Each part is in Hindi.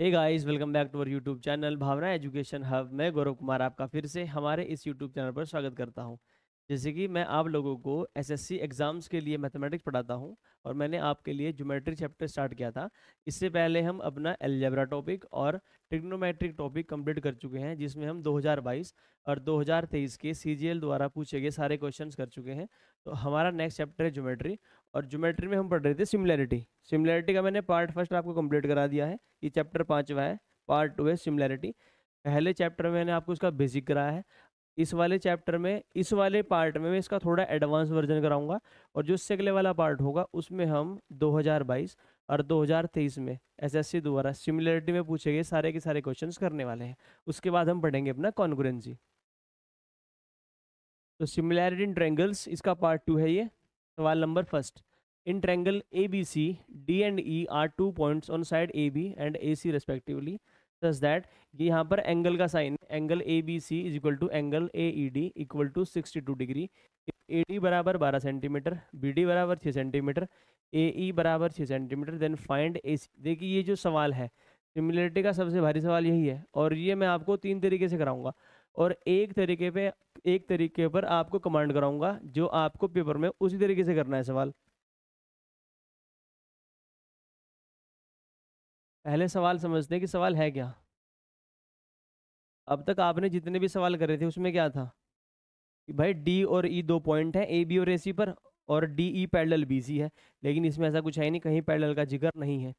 Hey guys welcome back to our YouTube channel Bhavna education hub मैं गौरव कुमार आपका फिर से हमारे इस यूट्यूब चैनल पर स्वागत करता हूं जैसे कि मैं आप लोगों को एसएससी एग्ज़ाम्स के लिए मैथमेटिक्स पढ़ाता हूं और मैंने आपके लिए ज्योमेट्री चैप्टर स्टार्ट किया था इससे पहले हम अपना एलजेबरा टॉपिक और ट्रिग्नोमेट्रिक टॉपिक कंप्लीट कर चुके हैं जिसमें हम दो और दो के सी द्वारा पूछे गए सारे क्वेश्चन कर चुके हैं तो हमारा नेक्स्ट चैप्टर है ज्योमेट्री और ज्योमेट्री में हम पढ़ रहे थे सिमिलैरिटी सिमिलैरिटी का मैंने पार्ट फर्स्ट आपको कंप्लीट करा दिया है ये चैप्टर पाँचवा है पार्ट टू है सिमिलैरिटी पहले चैप्टर में मैंने आपको इसका बेसिक कराया है इस वाले चैप्टर में इस वाले पार्ट में मैं इसका थोड़ा एडवांस वर्जन कराऊंगा और जो इससे अगले वाला पार्ट होगा उसमें हम 2022 और 2023 में एसएससी द्वारा सिमिलरिटी में पूछे गए सारे के सारे क्वेश्चन करने वाले हैं उसके बाद हम पढ़ेंगे अपना कॉन्कुरेंसी तो सिमिलैरिटी इन ट्रेंगल्स इसका पार्ट टू है ये सवाल number first in triangle A B C D and E are two points on side A B and A C respectively such that ये यहाँ पर एंगल का sign angle A B C is equal to angle A E D equal to sixty two degree A D बराबर बारह सेंटीमीटर बी डी बराबर छः सेंटीमीटर ए ई बराबर छः centimetre then find A C देखिए ये जो सवाल है सिमिलरिटी का सबसे भारी सवाल यही है और ये मैं आपको तीन तरीके से कराऊंगा और एक तरीके पे एक तरीके पर आपको कमांड कराऊंगा जो आपको पेपर में उसी तरीके से करना है सवाल पहले सवाल समझते हैं कि सवाल है क्या अब तक आपने जितने भी सवाल करे थे उसमें क्या था कि भाई डी और ई e दो पॉइंट है ए बी और ए सी पर और D E parallel B C है लेकिन इसमें ऐसा कुछ है नहीं कहीं पैडल का जिक्र नहीं है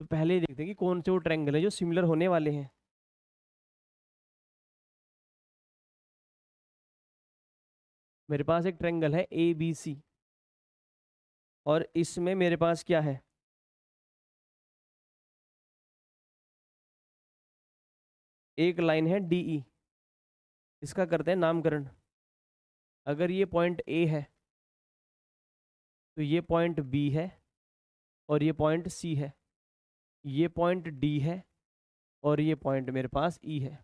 तो पहले देखते हैं कि कौन से वो ट्रैंगल है जो सिमिलर होने वाले हैं मेरे पास एक ट्रेंगल है ए बी सी और इसमें मेरे पास क्या है एक लाइन है डी ई e। इसका करते हैं नामकरण अगर ये पॉइंट ए है तो ये पॉइंट बी है और ये पॉइंट सी है ये पॉइंट डी है और ये पॉइंट मेरे पास ई e है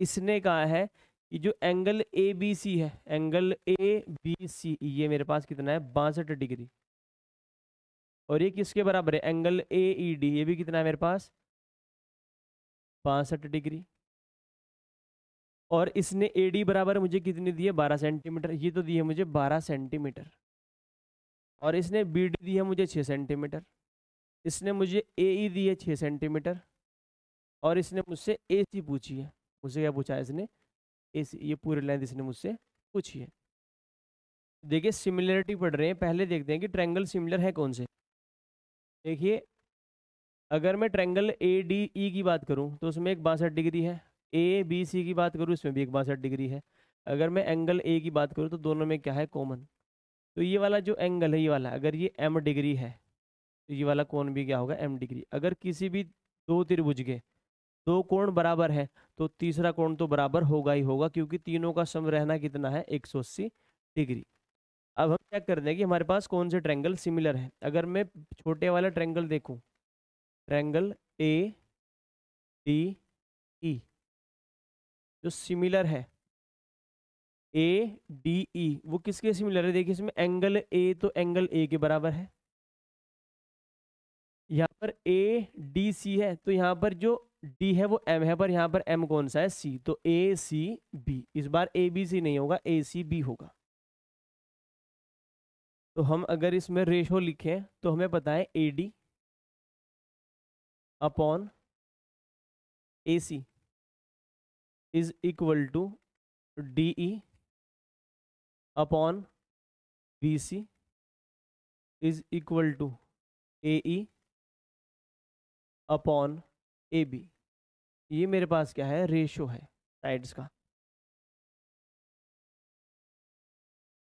इसने कहा है ये जो एंगल ए बी सी है एंगल ए बी सी ये मेरे पास कितना है बासठ डिग्री और ये किसके बराबर है एंगल ए ई डी ये भी कितना है मेरे पास बासठ डिग्री और इसने ए डी बराबर मुझे कितनी दी है बारह सेंटीमीटर ये तो दी है मुझे बारह सेंटीमीटर और इसने बी डी दी है मुझे छः सेंटीमीटर इसने मुझे ए ई e दी है छः सेंटीमीटर और इसने मुझसे ए सी पूछी है मुझसे क्या पूछा है इसने इस ये पूरी लाइन इसने मुझसे पूछी है देखिए सिमिलरिटी पढ़ रहे हैं पहले देखते हैं कि ट्रैंगल सिमिलर है कौन से देखिए अगर मैं ट्रैंगल ए डी ई की बात करूं तो उसमें एक बासठ डिग्री है ए बी सी की बात करूं इसमें भी एक बासठ डिग्री है अगर मैं एंगल ए की बात करूं तो दोनों में क्या है कॉमन तो ये वाला जो एंगल है ये वाला अगर ये एम डिग्री है तो ये वाला कौन भी क्या होगा एम डिग्री अगर किसी भी दो त्रिभुज के दो कोण बराबर है तो तीसरा कोण तो बराबर होगा ही होगा क्योंकि तीनों का सम रहना कितना है अस्सी डिग्री अब हम चेक कर दें कि हमारे पास कौन से ट्रैंगल सिमिलर है अगर मैं छोटे वाला ट्रैंगल देखूं ट्रैंगल ए डी ई जो सिमिलर है ए डी ई वो किसके सिमिलर है देखिए इसमें एंगल ए तो एंगल ए के बराबर है यहाँ पर ए डी सी है तो यहाँ पर जो डी है वो एम है पर यहाँ पर एम कौन सा है सी तो ए सी बी इस बार ए बी सी नहीं होगा ए सी बी होगा तो हम अगर इसमें रेशो लिखें तो हमें पता है A D upon A C is equal to D E upon B C is equal to A E upon A B ये मेरे पास क्या है रेशो है साइड्स का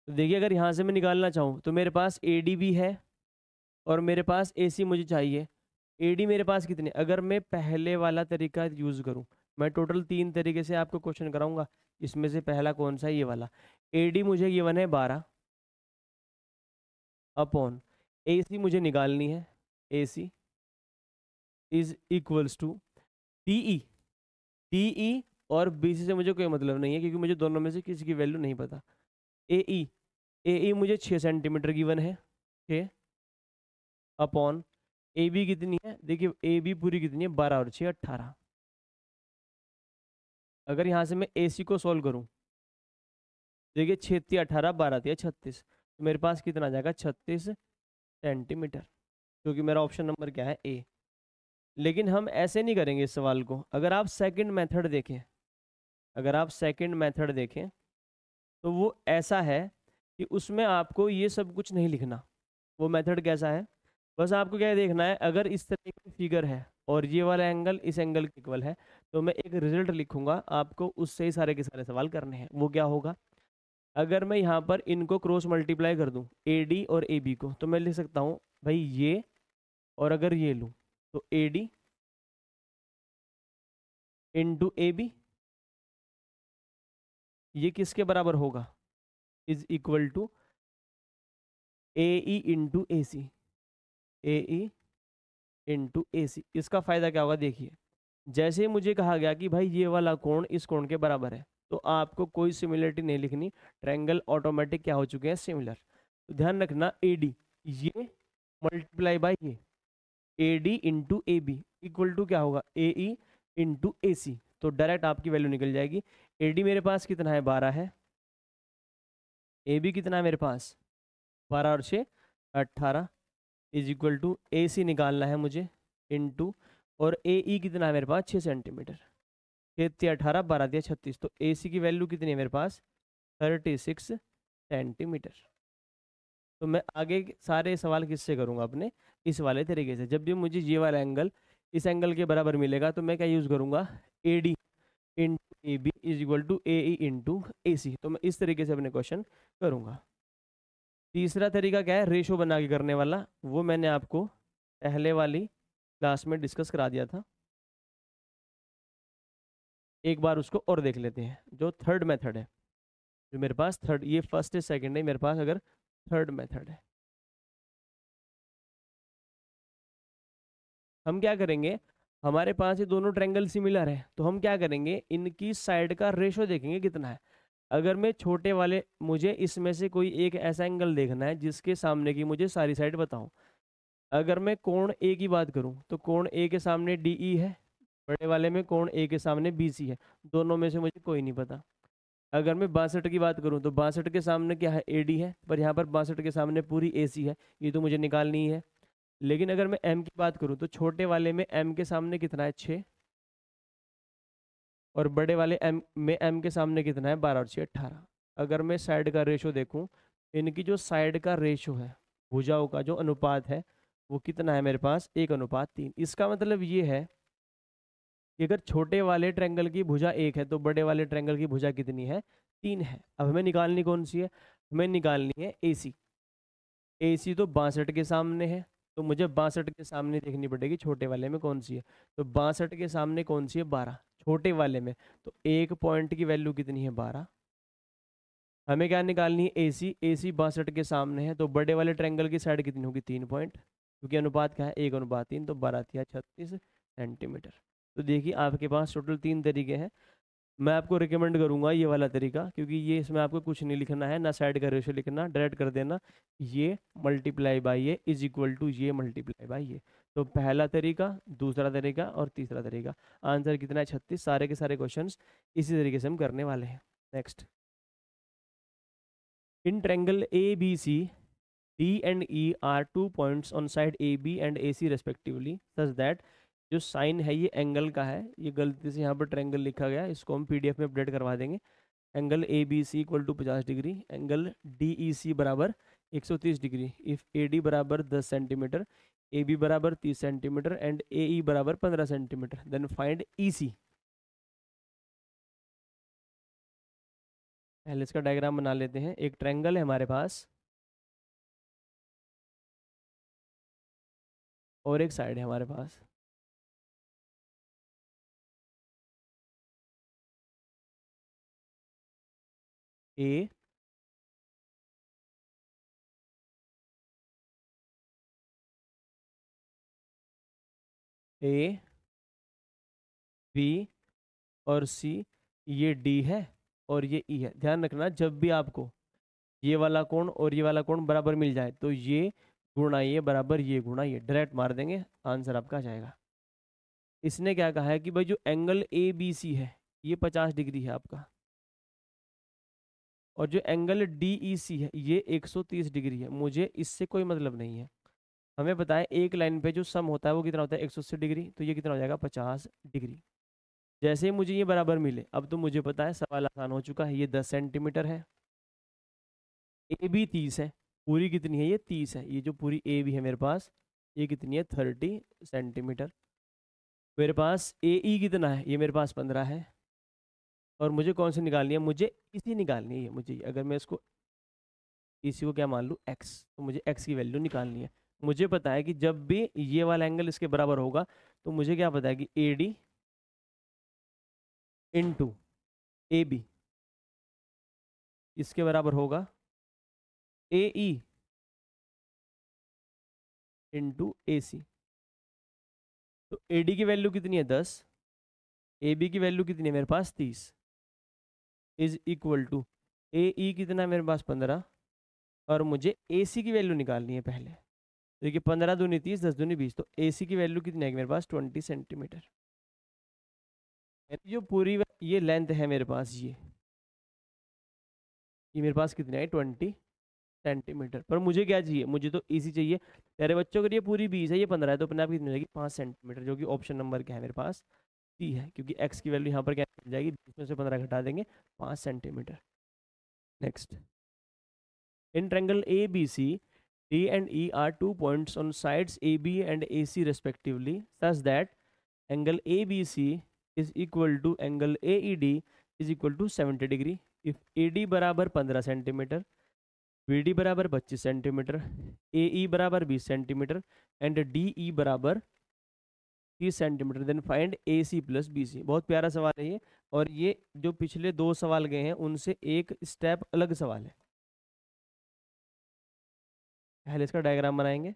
तो देखिए अगर यहाँ से मैं निकालना चाहूँ तो मेरे पास ए डी भी है और मेरे पास ए सी मुझे चाहिए ए डी मेरे पास कितने अगर मैं पहले वाला तरीका यूज़ करूँ मैं टोटल तीन तरीके से आपको क्वेश्चन कराऊंगा इसमें से पहला कौन सा है ये वाला ए डी मुझे गिवन है बारह अपॉन ए सी मुझे निकालनी है A C is equals to D E T E और बी सी से मुझे कोई मतलब नहीं है क्योंकि मुझे दोनों में से किसी की वैल्यू नहीं पता ए ई ए ई मुझे छः सेंटीमीटर गिवन है छः अपॉन ए बी कितनी है देखिए ए बी पूरी कितनी है बारह और छः अट्ठारह अगर यहाँ से मैं ए सी को सॉल्व करूँ देखिए छत्तीस अठारह बारह थी छत्तीस तो मेरे पास कितना आ जाएगा छत्तीस सेंटीमीटर क्योंकि मेरा ऑप्शन नंबर क्या है ए लेकिन हम ऐसे नहीं करेंगे इस सवाल को अगर आप सेकंड मेथड देखें अगर आप सेकंड मेथड देखें तो वो ऐसा है कि उसमें आपको ये सब कुछ नहीं लिखना वो मेथड कैसा है बस आपको क्या देखना है अगर इस तरह की फिगर है और ये वाला एंगल इस एंगल के इक्वल है तो मैं एक रिजल्ट लिखूंगा आपको उससे ही सारे के सारे सवाल करने हैं वो क्या होगा अगर मैं यहाँ पर इनको क्रॉस मल्टीप्लाई कर दूँ ए डी और ए बी को तो मैं लिख सकता हूँ भाई ये और अगर ये लूँ तो A D into A B ये किसके बराबर होगा is equal to A E into A C A E into A C इसका फ़ायदा क्या होगा देखिए जैसे ही मुझे कहा गया कि भाई ये वाला कोण इस कोण के बराबर है तो आपको कोई सिमिलरिटी नहीं लिखनी ट्रैंगल ऑटोमेटिक क्या हो चुके हैं सिमिलर तो ध्यान रखना ए डी ये मल्टीप्लाई बाई ये A D into A B equal to क्या होगा ए ई इंटू ए सी तो डायरेक्ट आपकी वैल्यू निकल जाएगी ए डी मेरे पास कितना है बारह है ए बी कितना है मेरे पास बारह और छः अट्ठारह is equal to A C निकालना है मुझे इंटू और ए ई e कितना है मेरे पास छः सेंटीमीटर छः अठारह बारह दिया छत्तीस तो ए सी की वैल्यू कितनी है मेरे पास थर्टी सिक्स सेंटीमीटर तो मैं आगे सारे सवाल किससे करूँगा अपने इस वाले तरीके से जब भी मुझे ये वाला एंगल इस एंगल के बराबर मिलेगा तो मैं क्या यूज़ करूँगा A D into A B is equal to A E into A C तो मैं इस तरीके से अपने क्वेश्चन करूँगा तीसरा तरीका क्या है रेशो बना के करने वाला वो मैंने आपको पहले वाली क्लास में डिस्कस करा दिया था एक बार उसको और देख लेते हैं जो थर्ड मेथड है जो मेरे पास थर्ड ये फर्स्ट है सेकंड है मेरे पास अगर थर्ड मेथड है हम क्या करेंगे हमारे पास ये दोनों ट्रैंगल सिमिलर है तो हम क्या करेंगे इनकी साइड का रेशो देखेंगे कितना है अगर मैं छोटे वाले मुझे इसमें से कोई एक ऐसा एंगल देखना है जिसके सामने की मुझे सारी साइड बताऊं अगर मैं कोण ए की बात करूं तो कोण ए के सामने डी ई e है बड़े वाले में कोण ए के सामने बी सी है दोनों में से मुझे कोई नहीं पता अगर मैं बासठ की बात करूँ तो बासठ के सामने क्या है ए डी है पर यहाँ पर बासठ के सामने पूरी ए सी है ये तो मुझे निकालनी है लेकिन अगर मैं एम की बात करूँ तो छोटे वाले में एम के सामने कितना है छः और बड़े वाले एम में एम के सामने कितना है बारह और छः अट्ठारह अगर मैं साइड का रेशो देखूँ इनकी जो साइड का रेशो है भुजाओं का जो अनुपात है वो कितना है मेरे पास एक अनुपात तीन इसका मतलब ये है कि अगर छोटे वाले ट्रैंगल की भुजा एक है तो बड़े वाले ट्रैंगल की भुजा कितनी है तीन है अब हमें निकालनी कौन सी है हमें निकालनी है ए सी ए सी तो बासठ के सामने है तो मुझे बासठ के सामने देखनी पड़ेगी छोटे वाले में कौन सी है तो बासठ के सामने कौन सी है बारह छोटे वाले में तो एक पॉइंट की वैल्यू कितनी है बारह हमें क्या निकालनी है ए सी ए सी बासठ के सामने है तो बड़े वाले ट्रैंगल की साइड कितनी होगी तीन पॉइंट क्योंकि अनुपात क्या है एक अनुपात तीन तो बारह थी छत्तीस सेंटीमीटर तो देखिए आपके पास टोटल तीन तरीके हैं मैं आपको रिकमेंड करूँगा ये वाला तरीका क्योंकि ये इसमें आपको कुछ नहीं लिखना है ना साइड का रेशो लिखना डायरेक्ट कर देना ये मल्टीप्लाई बाई ये इज इक्वल टू ये मल्टीप्लाई बाई ये तो पहला तरीका दूसरा तरीका और तीसरा तरीका आंसर कितना है छत्तीस सारे के सारे क्वेश्चन इसी तरीके से हम करने वाले हैं next in triangle A B C D and E are two points on side A B and A C respectively such that जो साइन है ये एंगल का है ये गलती से यहाँ पर ट्रैंगल लिखा गया इसको हम पी में अपडेट करवा देंगे angle A B C equal to पचास degree angle D E C बराबर एक सौ तीस डिग्री इफ़ ए डी बराबर दस सेंटीमीटर ए बी बराबर तीस सेंटीमीटर एंड ए ई बराबर पंद्रह centimetre then find E C पहले इसका डायग्राम बना लेते हैं एक ट्रैंगल है हमारे पास और एक साइड है हमारे पास ए ए बी और सी ये डी है और ये ई e है ध्यान रखना जब भी आपको ये वाला कोण और ये वाला कोण बराबर मिल जाए तो ये गुणा ये बराबर ये गुणा ये डायरेक्ट मार देंगे आंसर आपका आ जाएगा इसने क्या कहा है कि भाई जो एंगल ए बी सी है ये पचास डिग्री है आपका और जो एंगल डी ई सी है ये 130 डिग्री है मुझे इससे कोई मतलब नहीं है हमें बताएं एक लाइन पे जो सम होता है वो कितना होता है 180 डिग्री तो ये कितना हो जाएगा 50 डिग्री जैसे ही मुझे ये बराबर मिले अब तो मुझे पता है सवाल आसान हो चुका है ये 10 सेंटीमीटर है ए बी तीस है पूरी कितनी है ये तीस है ये जो पूरी ए बी है मेरे पास ये कितनी है थर्टी सेंटीमीटर मेरे पास ए ई e कितना है ये मेरे पास पंद्रह है और मुझे कौन सी निकालनी है मुझे इसी निकालनी है मुझे अगर मैं इसको इसी को क्या मान लूँ एक्स तो मुझे एक्स की वैल्यू निकालनी है मुझे पता है कि जब भी ये वाला एंगल इसके बराबर होगा तो मुझे क्या पता है कि A D into A B इसके बराबर होगा ए ई इंटू ए सी तो ए डी की वैल्यू कितनी है दस ए बी की वैल्यू कितनी है मेरे पास तीस is equal to A E कितना है मेरे पास पंद्रह और मुझे ए सी की वैल्यू निकालनी है पहले तो देखिए पंद्रह दूनी तीस दस दूनी बीस तो ए सी की वैल्यू कितनी आएगी मेरे पास ट्वेंटी सेंटीमीटर जो पूरी ये लेंथ है मेरे पास ये ये मेरे पास कितनी आई ट्वेंटी सेंटीमीटर पर मुझे क्या चाहिए मुझे तो इसी चाहिए तेरे बच्चों अगर ये पूरी बीस है ये पंद्रह है तो अपने आप कितनी हो जाएगी पाँच सेंटीमीटर जो कि ऑप्शन नंबर क्या है मेरे पास सी है क्योंकि एक्स की वैल्यू यहाँ पर क्या मिल जाएगी बीस में से पंद्रह घटा देंगे पाँच centimetre next in triangle A B C D and E are two points on sides A B and A C respectively such that angle A B C is equal to angle A E D is equal to seventy degree if A D बराबर पंद्रह सेंटीमीटर बी डी बराबर पच्चीस सेंटीमीटर ए ई e बराबर बीस सेंटीमीटर एंड डी ई बराबर तीस centimetre then find A C plus B C बहुत प्यारा सवाल है ये और ये जो पिछले दो सवाल गए हैं उनसे एक स्टेप अलग सवाल है पहले इसका डायग्राम बनाएंगे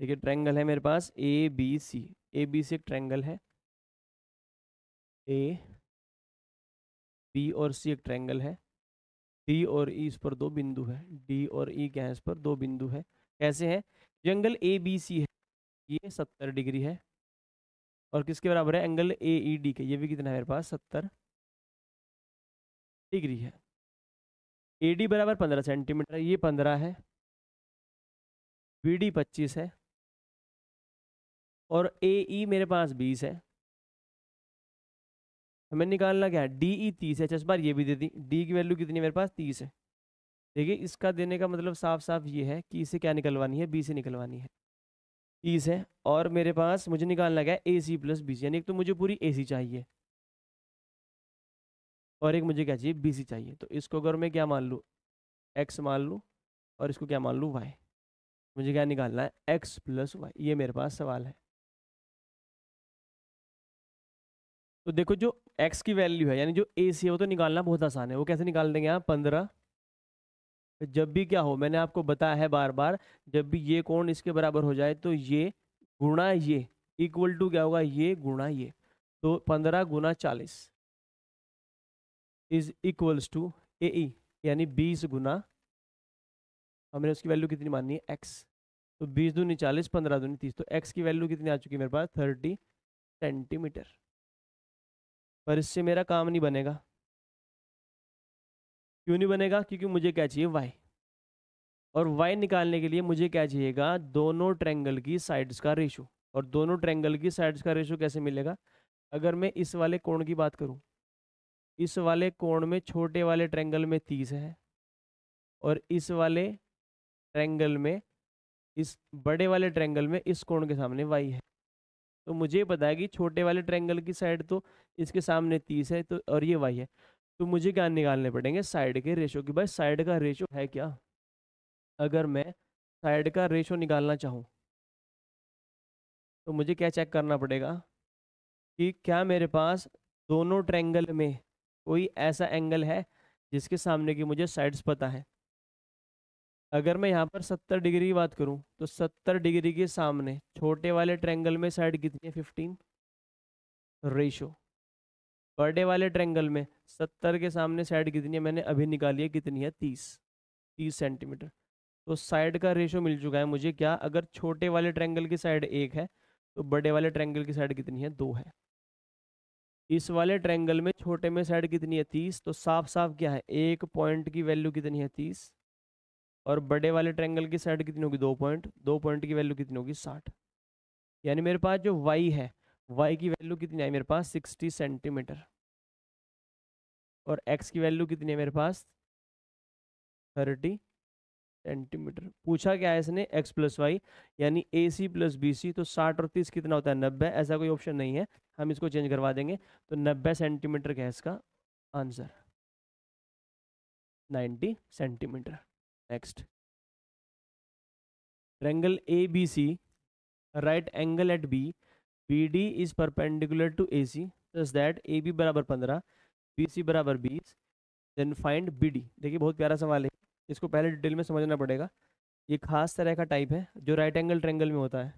देखिए ट्रैंगल है मेरे पास A B C A B C एक ट्रैंगल है ए बी और सी एक ट्रैंगल है डी और ई e इस पर दो बिंदु है डी और ई e क्या है इस पर दो बिंदु है कैसे है एंगल ए बी सी है ये सत्तर डिग्री है और किसके बराबर है एंगल ए ई डी के ये भी कितना है मेरे पास सत्तर डिग्री है ए डी बराबर पंद्रह सेंटीमीटर ये पंद्रह है बी डी पच्चीस है और ए ई e मेरे पास बीस है हमें तो निकालना क्या है डी ई e तीस है चश्मा ये भी दे दी डी की वैल्यू कितनी मेरे पास तीस है देखिए इसका देने का मतलब साफ साफ ये है कि इसे क्या निकलवानी है बी से निकलवानी है तीस है और मेरे पास मुझे निकालना क्या है ए सी प्लस बी सी यानी तो मुझे पूरी ए सी चाहिए और एक मुझे क्या चाहिए बी सी चाहिए तो इसको अगर मैं क्या मान लूँ एक्स मान लूँ और इसको क्या मान लूँ वाई मुझे क्या निकालना है एक्स प्लस वाई ये मेरे पास सवाल है तो देखो जो एक्स की वैल्यू है यानी जो ए सी है वो तो निकालना बहुत आसान है वो कैसे निकाल देंगे आप पंद्रह तो जब भी क्या हो मैंने आपको बताया है बार बार जब भी ये कोण इसके बराबर हो जाए तो ये गुणा ये इक्वल टू क्या होगा ये गुणा ये तो पंद्रह गुना चालीस is equals to A E यानी बीस गुना हमने उसकी वैल्यू कितनी माननी है एक्स तो बीस दूनी चालीस पंद्रह दूनी तीस तो एक्स की वैल्यू कितनी आ चुकी है मेरे पास थर्टी सेंटीमीटर पर इससे मेरा काम नहीं बनेगा क्यों नहीं बनेगा क्योंकि मुझे क्या चाहिए वाई और वाई निकालने के लिए मुझे क्या चाहिएगा दोनों ट्रैंगल की साइड्स का रेशो और दोनों ट्रैंगल की साइड्स का रेशो कैसे मिलेगा अगर मैं इस वाले कोण की बात करूं इस वाले कोण में छोटे वाले ट्रैंगल में तीस है और इस वाले ट्रैंगल में इस बड़े वाले ट्रैंगल में इस कोण के सामने वाई है तो मुझे पता है कि छोटे वाले ट्रैंगल की साइड तो इसके सामने तीस है तो और ये वाई है तो मुझे क्या निकालने पड़ेंगे साइड के रेशो की भाई साइड का रेशो है क्या अगर मैं साइड का रेशो निकालना चाहूँ तो मुझे क्या चेक करना पड़ेगा कि क्या मेरे पास दोनों ट्रैंगल में कोई ऐसा एंगल है जिसके सामने की मुझे साइड्स पता है अगर मैं यहाँ पर सत्तर डिग्री की बात करूँ तो सत्तर डिग्री के सामने छोटे वाले ट्रेंगल में साइड कितनी है फिफ्टीन रेशो बड़े वाले ट्रेंगल में सत्तर के सामने साइड कितनी है मैंने अभी निकाली है कितनी है तीस तीस सेंटीमीटर तो साइड का रेशो मिल चुका है मुझे क्या अगर छोटे वाले ट्रेंगल की साइड एक है तो बड़े वाले ट्रेंगल की साइड कितनी है दो है इस वाले ट्रेंगल में छोटे में साइड कितनी है तीस तो साफ साफ क्या है एक पॉइंट की वैल्यू कितनी है तीस और बड़े वाले ट्रैंगल की साइड कितनी होगी दो पॉइंट दो पॉइंट की वैल्यू कितनी होगी साठ यानी मेरे पास जो वाई है वाई की वैल्यू कितनी आई मेरे पास सिक्सटी सेंटीमीटर और एक्स की वैल्यू कितनी है मेरे पास थर्टी सेंटीमीटर पूछा क्या है इसने एक्स प्लस वाई यानी ए सी प्लस बी सी तो साठ और तीस कितना होता है नब्बे ऐसा कोई ऑप्शन नहीं है हम इसको चेंज करवा देंगे तो नब्बे सेंटीमीटर क्या है इसका answer ninety centimetre next triangle A B C right angle at B B D is perpendicular to A C such that A B बराबर पंद्रह बी सी बराबर बीस देन फाइंड बी डी देखिए बहुत प्यारा सवाल है इसको पहले डिटेल में समझना पड़ेगा ये खास तरह का टाइप है जो राइट एंगल ट्रेंगल में होता है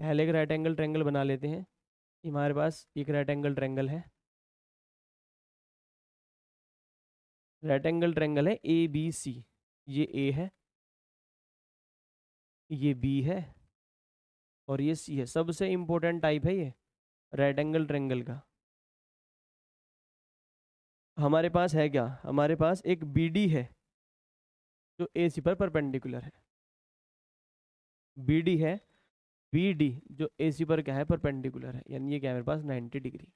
पहले एक राइट एंगल ट्रेंगल बना लेते हैं हमारे पास एक राइट एंगल ट्रेंगल है राइट एंगल ट्रेंगल है ए बी सी ये ए है ये बी है और ये सी है सबसे इम्पोर्टेंट टाइप है ये राइट एंगल ट्रेंगल का हमारे पास है क्या हमारे पास एक बी डी है जो ए सी पर परपेंडिकुलर है बी डी है बी डी जो ए सी पर क्या है परपेंडिकुलर है यानी ये क्या है मेरे पास 90 डिग्री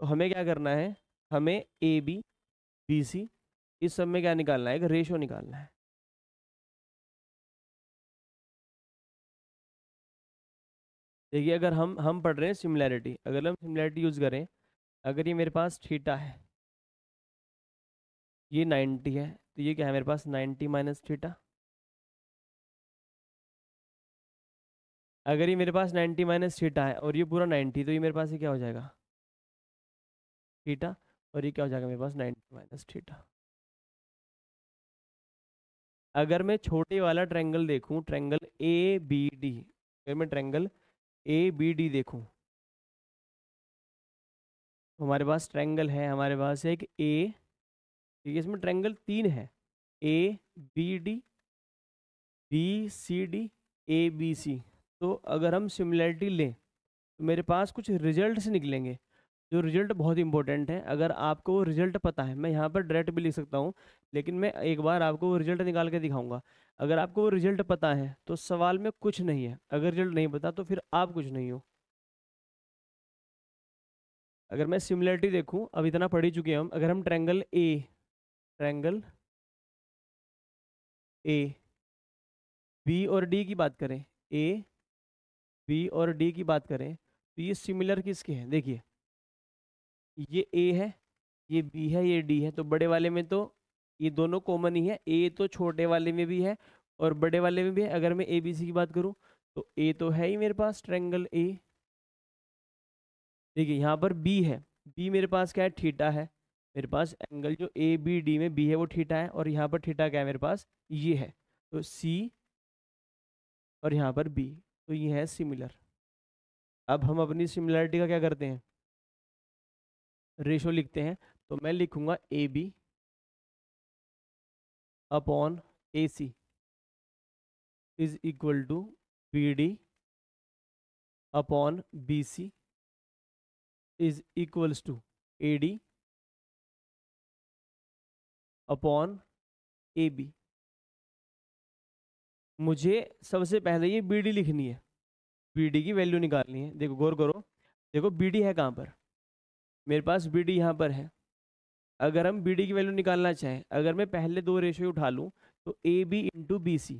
तो हमें क्या करना है हमें ए बी बी सी इस सब में क्या निकालना है एक रेशो निकालना है देखिए अगर हम हम पढ़ रहे हैं सिमिलैरिटी अगर हम सिमिलैरिटी यूज़ करें अगर ये मेरे पास थीटा है ये 90 है तो ये क्या है मेरे पास 90 माइनस थीटा अगर ये मेरे पास 90 माइनस थीटा है और ये पूरा 90 तो ये मेरे पास ये क्या हो जाएगा थीटा और ये क्या हो जाएगा मेरे पास नाइन्टी माइनस थीटा अगर मैं छोटे वाला ट्रेंगल देखूं ट्रेंगल ए बी डी अगर मैं ट्रेंगल ए बी डी देखूं तो हमारे पास ट्रेंगल है हमारे पास एक ए ठीक है इसमें ट्रेंगल तीन है A B D B C D A B C तो अगर हम सिमिलरिटी लें तो मेरे पास कुछ रिजल्ट्स निकलेंगे जो रिजल्ट बहुत इंपॉर्टेंट है अगर आपको वो रिजल्ट पता है मैं यहाँ पर डायरेक्ट भी लिख सकता हूँ लेकिन मैं एक बार आपको वो रिजल्ट निकाल के दिखाऊंगा अगर आपको वो रिजल्ट पता है तो सवाल में कुछ नहीं है अगर रिजल्ट नहीं पता तो फिर आप कुछ नहीं हो अगर मैं सिमिलरिटी देखूँ अब इतना पढ़ ही चुके हैं हम अगर हम triangle A triangle A B और डी की बात करें ए बी और डी की बात करें तो ये सिमिलर किसके हैं देखिए ये ए है ये बी है ये डी है तो बड़े वाले में तो ये दोनों कॉमन ही है ए तो छोटे वाले में भी है और बड़े वाले में भी है अगर मैं ए बी सी की बात करूँ तो ए तो है ही मेरे पास ट्रैंगल ए देखिए यहाँ पर बी है बी मेरे पास क्या है ठीटा है मेरे पास एंगल जो ए बी डी में बी है वो ठीटा है और यहाँ पर ठीटा क्या है मेरे पास ये है तो सी और यहाँ पर बी तो ये है सिमिलर अब हम अपनी सिमिलरिटी का क्या करते हैं रेशो लिखते हैं तो मैं लिखूंगा A B upon A C is equal to B D upon B C is equals to A D upon A B मुझे सबसे पहले ये बी डी लिखनी है बी डी की वैल्यू निकालनी है देखो गौर करो देखो बी डी है कहाँ पर मेरे पास बी डी यहाँ पर है अगर हम बी डी की वैल्यू निकालना चाहें अगर मैं पहले दो रेशो उठा लूँ तो A B into B C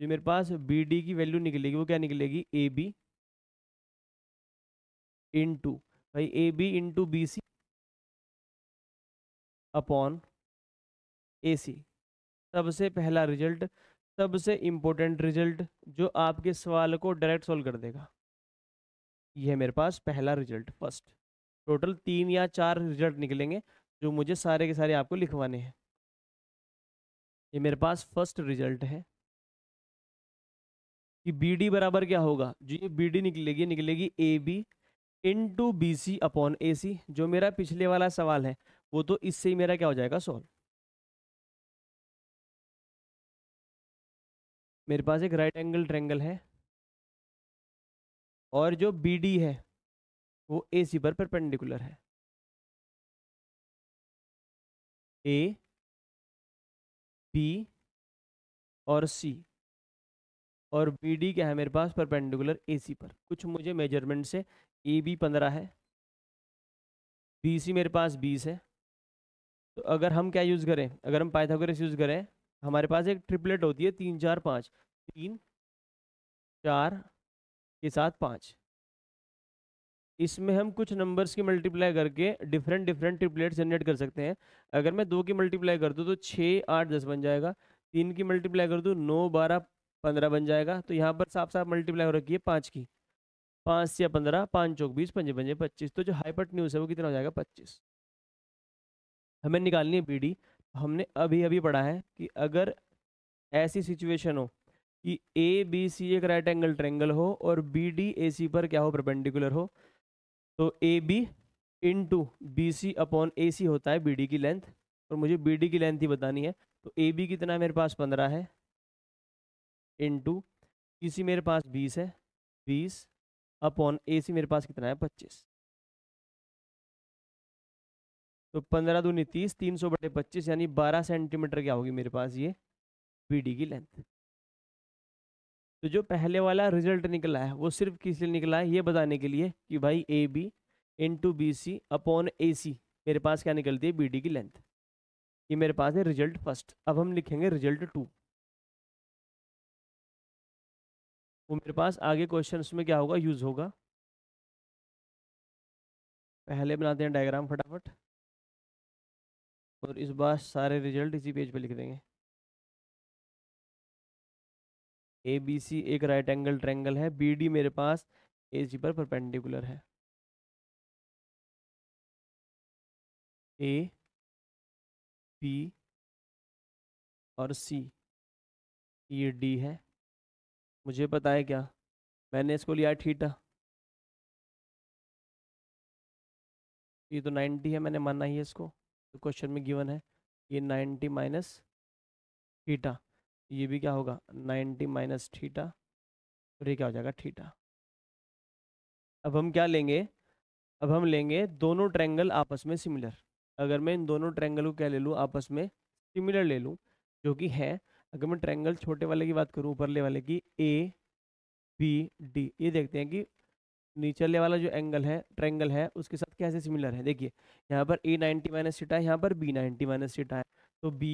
जो मेरे पास बी डी की वैल्यू निकलेगी वो क्या निकलेगी ए बी इंटू भाई A B into B C upon A C सबसे पहला रिजल्ट सबसे इम्पोर्टेंट रिजल्ट जो आपके सवाल को डायरेक्ट सॉल्व कर देगा यह मेरे पास पहला रिजल्ट फर्स्ट टोटल तीन या चार रिजल्ट निकलेंगे जो मुझे सारे के सारे आपको लिखवाने हैं ये मेरे पास फर्स्ट रिजल्ट है कि बी डी बराबर क्या होगा जो ये बी डी निकलेगी निकलेगी A B into B C upon A C जो मेरा पिछले वाला सवाल है वो तो इससे ही मेरा क्या हो जाएगा सॉल्व मेरे पास एक राइट एंगल ट्रेंगल है और जो बी डी है वो ए सी पर परपेंडिकुलर है ए बी और सी और बी डी क्या है मेरे पास परपेंडिकुलर ए सी पर कुछ मुझे मेजरमेंट से ए बी पंद्रह है बी सी मेरे पास बीस है तो अगर हम क्या यूज़ करें अगर हम पाइथागोरस यूज़ करें हमारे पास एक ट्रिपलेट होती है तीन चार पाँच तीन चार के साथ पाँच इसमें हम कुछ नंबर्स की मल्टीप्लाई करके डिफरेंट डिफरेंट ट्रिपलेट जनरेट कर सकते हैं अगर मैं दो की मल्टीप्लाई कर दूँ तो छः आठ दस बन जाएगा तीन की मल्टीप्लाई कर दूँ नौ बारह पंद्रह बन जाएगा तो यहाँ पर साफ साफ मल्टीप्लाई हो रखी है पाँच की पाँच या पंद्रह पाँच चौक बीस पंजे पंजे पच्चीस तो जो हाईपट न्यूज़ है वो कितना हो जाएगा पच्चीस हमें निकालनी है पीढ़ी हमने अभी अभी पढ़ा है कि अगर ऐसी सिचुएशन हो कि ए बी सी एक राइट एंगल ट्रेंगल हो और बी डी ए सी पर क्या हो परपेंडिकुलर हो तो A B into B C upon A C होता है बी डी की लेंथ और मुझे बी डी की लेंथ ही बतानी है तो ए बी कितना है मेरे पास पंद्रह है इन टू बी सी मेरे पास बीस है बीस अपॉन ए सी मेरे पास कितना है पच्चीस तो पंद्रह दूनी तीस तीन सौ बटे पच्चीस यानी बारह सेंटीमीटर क्या होगी मेरे पास ये बी डी की लेंथ तो जो पहले वाला रिजल्ट निकला है वो सिर्फ किस लिए निकला है ये बताने के लिए कि भाई A B into B C upon A C मेरे पास क्या निकलती है बी डी की लेंथ ये मेरे पास है रिजल्ट फर्स्ट अब हम लिखेंगे रिजल्ट टू वो मेरे पास आगे क्वेश्चन में क्या होगा यूज़ होगा पहले बनाते हैं डायग्राम फटाफट और इस बार सारे रिजल्ट इसी पेज पे लिख देंगे ए बी सी एक राइट एंगल ट्रेंगल है बी डी मेरे पास ए सी पर परपेंडिकुलर है ए बी और सी ये डी है मुझे पता है क्या मैंने इसको लिया ठीटा ये तो 90 है मैंने माना ही है इसको तो क्वेश्चन में गिवन है ये 90 माइनस थीटा ये भी क्या होगा नाइन्टी माइनस थीटा और तो ये क्या हो जाएगा थीटा अब हम क्या लेंगे अब हम लेंगे दोनों ट्रैंगल आपस में सिमिलर अगर मैं इन दोनों ट्रैंगल को क्या ले लूँ आपस में सिमिलर ले लूँ जो कि है अगर मैं ट्रैंगल छोटे वाले की बात करूँ ऊपरले वाले की ए बी डी ये देखते हैं कि नीचरले वाला जो एंगल है ट्रैंगल है उसके साथ कैसे सिमिलर है देखिए यहाँ पर ए नाइन्टी माइनस सीटा है यहाँ पर बी नाइन्टी माइनस सीटा है तो बी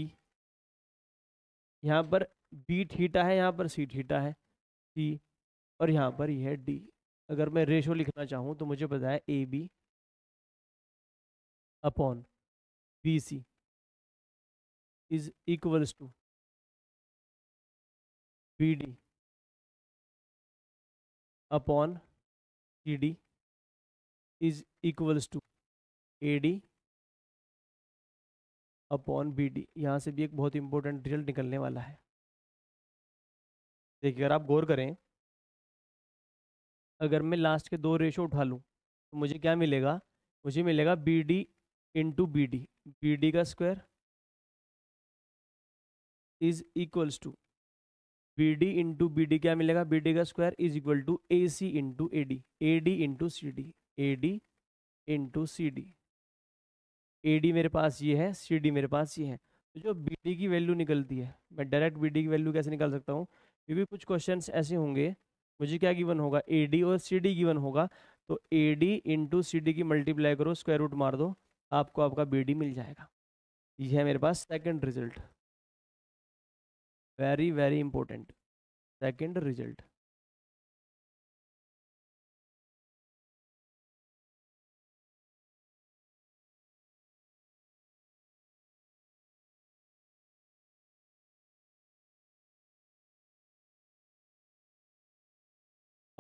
यहाँ पर बी थीटा है यहाँ पर सी थीटा है सी और यहाँ पर यह है डी अगर मैं रेशो लिखना चाहूँ तो मुझे बताया A B upon B C is equals to B D upon C D is equals to A D upon B D यहाँ से भी एक बहुत इंपॉर्टेंट रिजल्ट निकलने वाला है देखिए अगर आप गौर करें अगर मैं लास्ट के दो रेशो उठा लूँ तो मुझे क्या मिलेगा मुझे मिलेगा B D into B D B D का square is equals to B D into B D क्या मिलेगा बी डी का square is equal to A C into A D A D into C D A D into C D A D मेरे पास ये है सी डी मेरे पास ये है तो जो बी डी की वैल्यू निकलती है मैं डायरेक्ट बी डी की वैल्यू कैसे निकाल सकता हूँ क्योंकि कुछ क्वेश्चन ऐसे होंगे मुझे क्या गिवन होगा ए डी और सी डी गिवन होगा तो A D into C D की मल्टीप्लाई करो स्क्वायर रूट मार दो आपको आपका बी डी मिल जाएगा यह है मेरे पास second result very very important second result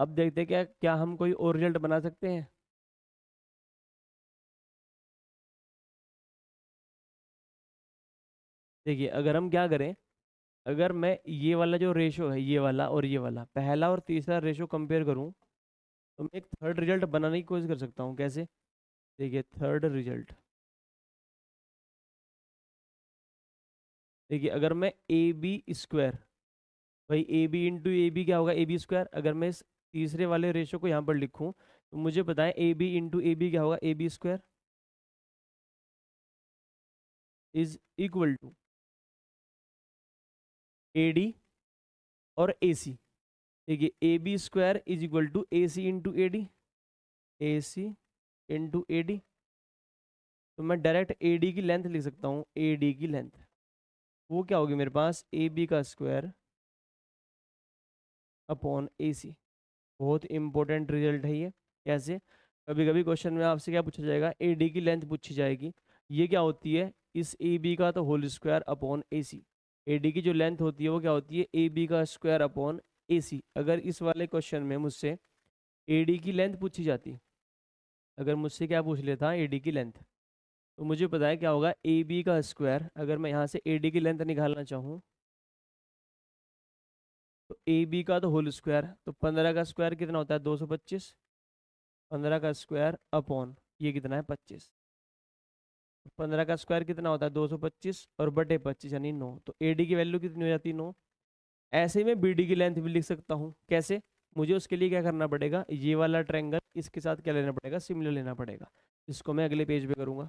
अब देखते क्या क्या हम कोई और रिजल्ट बना सकते हैं देखिए अगर हम क्या करें अगर मैं ये वाला जो रेशो है ये वाला और ये वाला पहला और तीसरा रेशो कंपेयर करूं तो मैं एक थर्ड रिजल्ट बनाने की कोशिश कर सकता हूं कैसे देखिए थर्ड रिजल्ट देखिए अगर मैं ए बी स्क्वायर भाई A B into A B क्या होगा ए बी स्क्वायर अगर मैं इस तीसरे वाले रेशो को यहाँ पर लिखूँ तो मुझे बताएं A B into A B क्या होगा A B square is equal to A D और ए सी ठीक है A B square is equal to A C into A D A C into A D तो मैं डायरेक्ट ए डी की लेंथ लिख सकता हूँ ए डी की लेंथ वो क्या होगी मेरे पास ए बी का स्क्वायर अपॉन ए सी बहुत इंपॉर्टेंट रिजल्ट है ये कैसे कभी कभी क्वेश्चन में आपसे क्या पूछा जाएगा ए डी की लेंथ पूछी जाएगी ये क्या होती है इस ए बी का तो whole square upon A C A D की जो लेंथ होती है वो क्या होती है ए बी का स्क्वायर अपॉन ए सी अगर इस वाले क्वेश्चन में मुझसे ए डी की लेंथ पूछी जाती अगर मुझसे क्या पूछ लेता ए डी की लेंथ तो मुझे पता है क्या होगा ए बी का स्क्वायर अगर मैं यहाँ से ए डी की लेंथ निकालना चाहूँ तो ए बी का तो होल स्क्वायर तो पंद्रह का स्क्वायर कितना होता है दो सौ पच्चीस पंद्रह का स्क्वायर अपॉन ये कितना है पच्चीस पंद्रह का स्क्वायर कितना होता है दो सौ पच्चीस और बटे पच्चीस यानी नौ तो ए डी की वैल्यू कितनी हो जाती है नौ ऐसे ही मैं बी डी की लेंथ भी लिख सकता हूँ कैसे मुझे उसके लिए क्या करना पड़ेगा ये वाला ट्रैंगल इसके साथ क्या लेना पड़ेगा सिमिलर लेना पड़ेगा इसको मैं अगले पेज पे करूँगा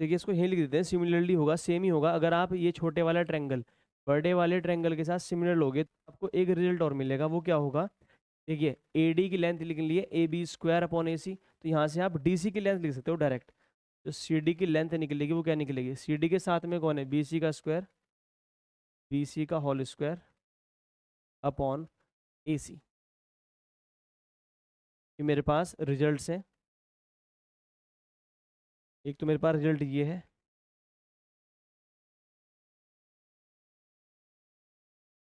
देखिए इसको यही लिख देते हैं सिमिलरली होगा सेम ही होगा अगर आप ये छोटे वाला ट्रैंगल बर्थडे वाले ट्रैंगल के साथ सिमिलर लोगे तो आपको एक रिजल्ट और मिलेगा वो क्या होगा देखिए ए डी की लेंथ लिख लिए A B square upon A C तो यहाँ से आप डी सी की लेंथ लिख सकते हो डायरेक्ट जो सी डी की लेंथ निकलेगी वो क्या निकलेगी सी डी के साथ में कौन है बी सी का स्क्वायर बी सी का whole square upon A C ये मेरे पास रिजल्ट्स हैं एक तो मेरे पास रिजल्ट ये है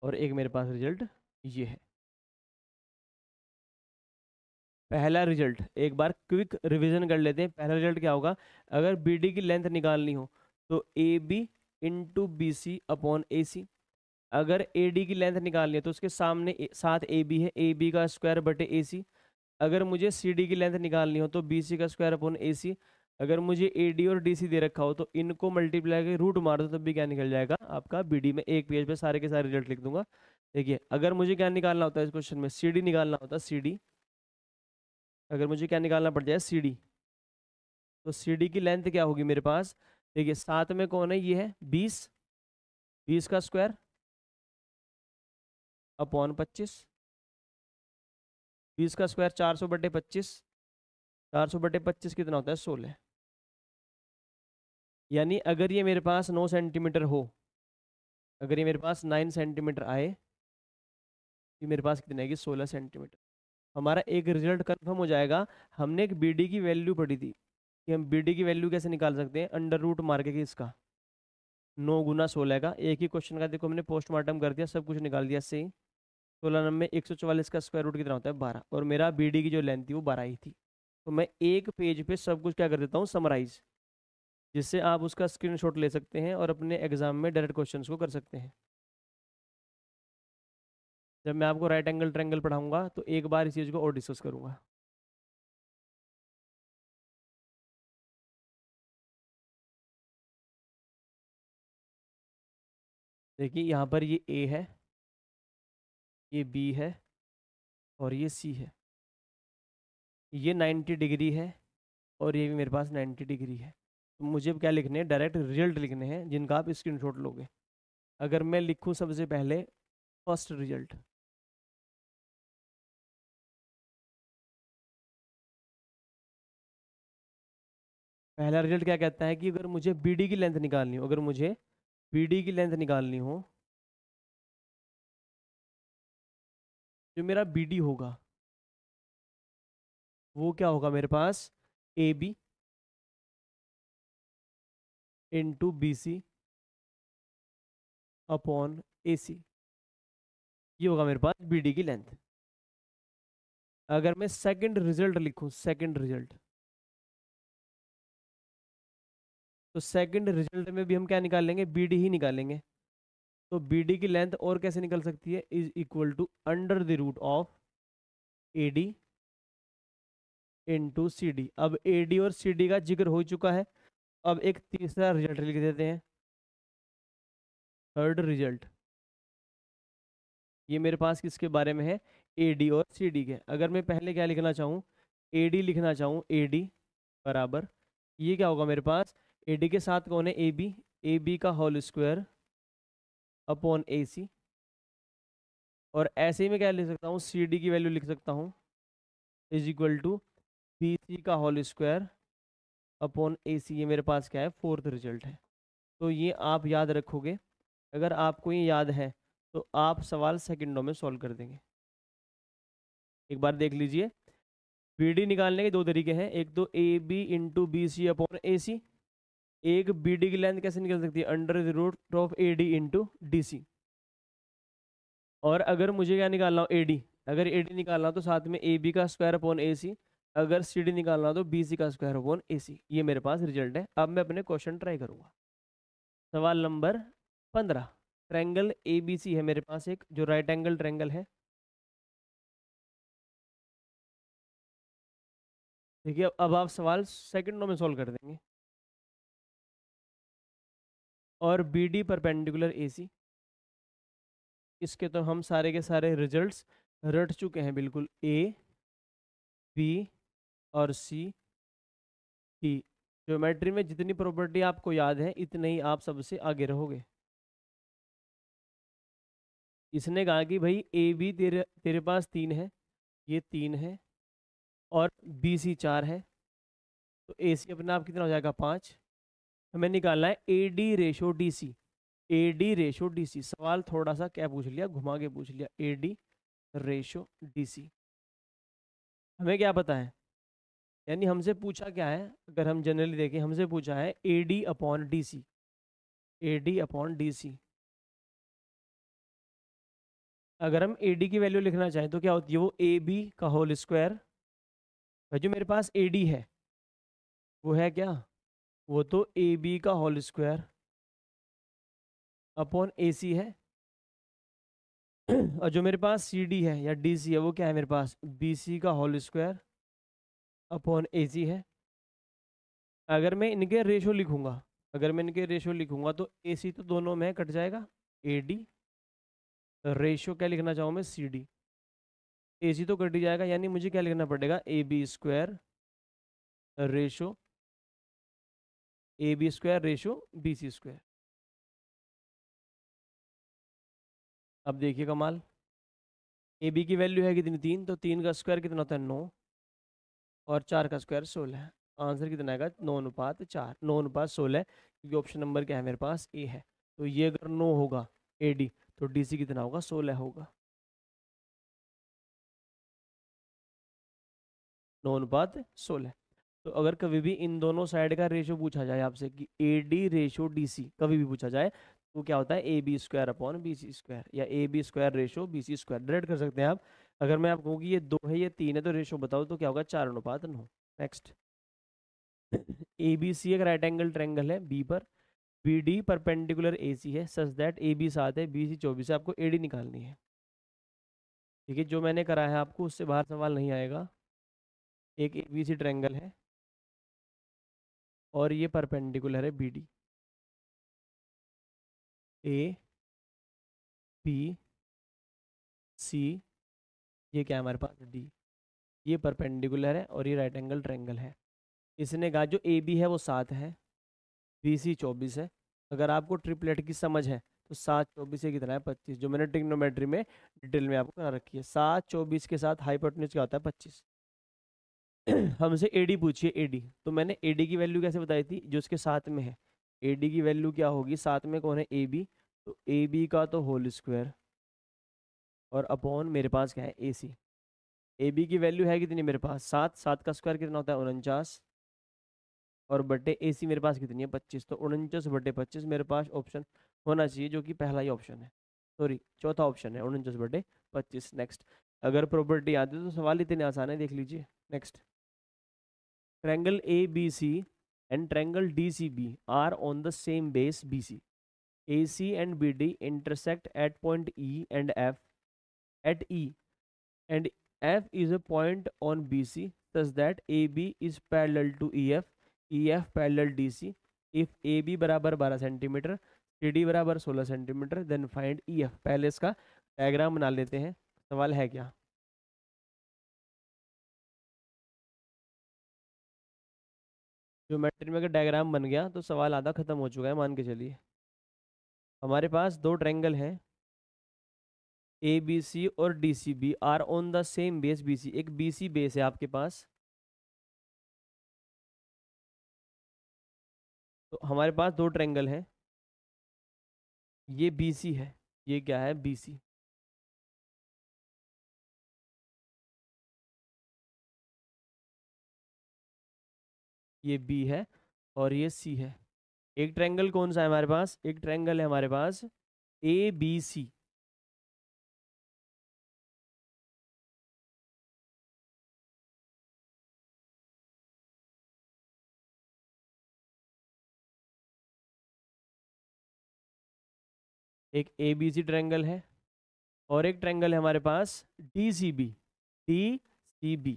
और एक मेरे पास रिजल्ट ये है पहला रिजल्ट एक बार क्विक रिवीजन कर लेते हैं पहला रिजल्ट क्या होगा अगर बी डी की लेंथ निकालनी हो तो A B into B C upon A C अगर ए डी की लेंथ निकालनी है तो उसके सामने साथ ए बी है ए बी का स्क्वायर बटे ए सी अगर मुझे सी डी की लेंथ निकालनी हो तो बी सी का स्क्वायर अपॉन ए सी अगर मुझे ए डी और डी सी दे रखा हो तो इनको मल्टीप्लाई करके रूट मार दो तब भी क्या निकल जाएगा आपका बी डी में एक पेज पे सारे के सारे रिजल्ट लिख दूंगा देखिए अगर मुझे क्या निकालना होता है इस क्वेश्चन में सी डी निकालना होता है सी डी अगर मुझे क्या निकालना पड़ जाए सी डी तो सी डी की लेंथ क्या होगी मेरे पास देखिए सात में कौन है ये है बीस बीस का स्क्वायर अपॉन पच्चीस बीस का स्क्वायर चार सौ बटे पच्चीस चार सौ बटे पच्चीस कितना होता है सोलह यानी अगर ये मेरे पास नौ सेंटीमीटर हो अगर ये मेरे पास नाइन सेंटीमीटर आए ये मेरे पास कितनी आएगी सोलह सेंटीमीटर हमारा एक रिजल्ट कन्फर्म हो जाएगा हमने एक बी डी की वैल्यू पढ़ी थी कि हम बी डी की वैल्यू कैसे निकाल सकते हैं अंडर रूट मार के इसका नौ गुना सोलह का एक ही क्वेश्चन का देखो हमने पोस्टमार्टम कर दिया सब कुछ निकाल दिया इससे ही सोलह नंबर में एक सौ चवालीस का स्क्वायर रूट कितना होता है बारह और मेरा बी डी की जो लेंथ थी वो बारह ही थी तो मैं एक पेज पे सब कुछ क्या कर देता हूँ समराइज़ जिससे आप उसका स्क्रीनशॉट ले सकते हैं और अपने एग्ज़ाम में डायरेक्ट क्वेश्चंस को कर सकते हैं जब मैं आपको राइट एंगल ट्रैंगल पढ़ाऊंगा तो एक बार इस चीज़ को और डिस्कस करूंगा देखिए यहाँ पर ये ए है ये बी है और ये सी है ये 90 डिग्री है और ये भी मेरे पास 90 डिग्री है मुझे क्या लिखने हैं डायरेक्ट रिजल्ट लिखने हैं जिनका आप स्क्रीन लोगे अगर मैं लिखूँ सबसे पहले फर्स्ट रिजल्ट पहला रिजल्ट क्या कहता है कि अगर मुझे बी की लेंथ निकालनी हो अगर मुझे बी की लेंथ निकालनी हो जो मेरा बी होगा वो क्या होगा मेरे पास A B into B C upon A C ये होगा मेरे पास बी डी की लेंथ अगर मैं सेकंड रिजल्ट लिखूं सेकंड रिजल्ट तो सेकंड रिजल्ट में भी हम क्या निकाल लेंगे बी डी ही निकालेंगे तो बी डी की लेंथ और कैसे निकल सकती है is equal to under the root of A D into C D अब ए डी और सी डी का जिक्र हो चुका है अब एक तीसरा रिजल्ट लिख देते हैं थर्ड रिजल्ट ये मेरे पास किसके बारे में है ए डी और सी डी के अगर मैं पहले क्या लिखना चाहूँ ए डी लिखना चाहूँ ए डी बराबर ये क्या होगा मेरे पास ए डी के साथ कौन है ए बी ए बी का whole square upon A C और ऐसे ही मैं क्या लिख सकता हूँ सी डी की वैल्यू लिख सकता हूँ is equal to B C का whole square upon A C ये मेरे पास क्या है फोर्थ रिजल्ट है तो ये आप याद रखोगे अगर आपको ये याद है तो आप सवाल सेकंडों में सॉल्व कर देंगे एक बार देख लीजिए बी डी निकालने के दो तरीके हैं एक तो A B into B C upon A C एक बी डी की लेंथ कैसे निकल सकती है under the root of A D into D C और अगर मुझे क्या निकालना हो ए डी अगर ए डी निकालना हो तो साथ में ए बी का स्क्वायर अपॉन ए सी अगर सी डी निकालना तो बी सी का स्क्वायर अपॉन ए सी ये मेरे पास रिजल्ट है अब मैं अपने क्वेश्चन ट्राई करूँगा सवाल नंबर पंद्रह ट्रैंगल ए बी सी है मेरे पास एक जो राइट एंगल ट्रैंगल है देखिए अब आप सवाल सेकेंडों में सॉल्व कर देंगे और B D perpendicular A C इसके तो हम सारे के सारे रिजल्ट्स रट चुके हैं बिल्कुल ए बी और सी टी ज्योमेट्री में जितनी प्रॉपर्टी आपको याद है इतने ही आप सबसे आगे रहोगे इसने कहा कि भाई ए बी तेरे तेरे पास तीन है ये तीन है और बी सी चार है तो ए सी अपने आप कितना हो जाएगा पाँच हमें निकालना है A D ratio D C A D ratio D C सवाल थोड़ा सा क्या पूछ लिया घुमा के पूछ लिया A D ratio D C हमें क्या पता है यानी हमसे पूछा क्या है अगर हम जनरली देखें हमसे पूछा है A D upon D C A D upon D C अगर हम ए डी की वैल्यू लिखना चाहें तो क्या होती है वो ए बी का होल स्क्वायर जो मेरे पास ए डी है वो है क्या वो तो ए बी का whole square upon A C है और जो मेरे पास सी डी है या डी सी है वो क्या है मेरे पास बी सी का होल स्क्वायर अपॉन ए है अगर मैं इनके रेशो लिखूंगा अगर मैं इनके रेशो लिखूंगा तो ए सी तो दोनों में कट जाएगा ए डी रेशो क्या लिखना चाहूँ मैं सी डी ए सी तो कट ही जाएगा यानी मुझे क्या लिखना पड़ेगा A B square ratio A B square ratio B C square अब देखिए कमाल ए बी की वैल्यू है कितनी तीन तो तीन का स्क्वायर कितना होता है नौ और चार का स्क्वायर सोलह आंसर कितना आएगा नौ अनुपात चार नौ अनुपात सोलह क्योंकि ऑप्शन नंबर क्या है मेरे पास ए है तो ये अगर नौ होगा ए डी तो डी सी कितना होगा सोलह होगा नौ अनुपात सोलह तो अगर कभी भी इन दोनों साइड का रेशो पूछा जाए आपसे कि A D ratio D C कभी भी पूछा जाए तो क्या होता है A B square upon B C square या A B square ratio B C square direct कर सकते हैं आप अगर मैं आप कहूँगी ये दो है ये तीन है तो रेशो बताओ तो क्या होगा चार अनुपात नौ नेक्स्ट ए बी सी एक राइट एंगल ट्रेंगल है बी पर बी डी पर पेंडिकुलर ए सी है सच दैट ए बी सात है बी सी चौबीस है आपको ए डी निकालनी है ठीक है जो मैंने करा है आपको उससे बाहर सवाल नहीं आएगा एक ए बी सी ट्रेंगल है और ये परपेंडिकुलर है B D A B C ये क्या हमारे पास डी ये परपेंडिकुलर है और ये राइट एंगल ट्रेंगल है इसने कहा जो ए बी है वो सात है बी सी चौबीस है अगर आपको ट्रिपलेट की समझ है तो सात चौबीस से कितना है पच्चीस जो मैंने टिग्नोमेट्री में डिटेल में आपको करा रखी है सात चौबीस के साथ हाइपोटन्यूज क्या होता है पच्चीस हमसे ए डी पूछिए ए डी तो मैंने ए डी की वैल्यू कैसे बताई थी जो उसके साथ में है ए डी की वैल्यू क्या होगी साथ में कौन है ए बी तो ए बी का तो होल स्क्वायर और अपॉन मेरे पास क्या है ए सी ए बी की वैल्यू है कितनी मेरे पास सात सात का स्क्वायर कितना होता है उनचास और बटे ए सी मेरे पास कितनी है पच्चीस तो उनचास बटे पच्चीस मेरे पास ऑप्शन होना चाहिए जो कि पहला ही ऑप्शन है सॉरी चौथा ऑप्शन है उनचास बटे पच्चीस नेक्स्ट अगर प्रॉपर्टी आती है तो सवाल इतने आसान है देख लीजिए next triangle A B C and triangle D C B are on the same base B C A C and B D intersect at point E and F at E and F is a point on BC such that AB is parallel to EF, EF parallel DC. If AB बराबर 12 सेंटीमीटर, CD बराबर 16 सेंटीमीटर, then find EF. पहले इसका डायग्राम बना लेते हैं सवाल है क्या ज्योमेट्री में अगर डायग्राम बन गया तो सवाल आधा खत्म हो चुका है मान के चलिए हमारे पास दो ट्रेंगल हैं ए बी सी और D C B are on the same base B C एक बी सी बेस है आपके पास तो हमारे पास दो ट्रेंगल हैं ये बी सी है ये क्या है बी सी ये बी है और ये सी है एक ट्रेंगल कौन सा है हमारे पास एक ट्रेंगल है हमारे पास ए बी सी एक ए बी सी ट्रैंगल है और एक ट्रैंगल है हमारे पास D C B D C B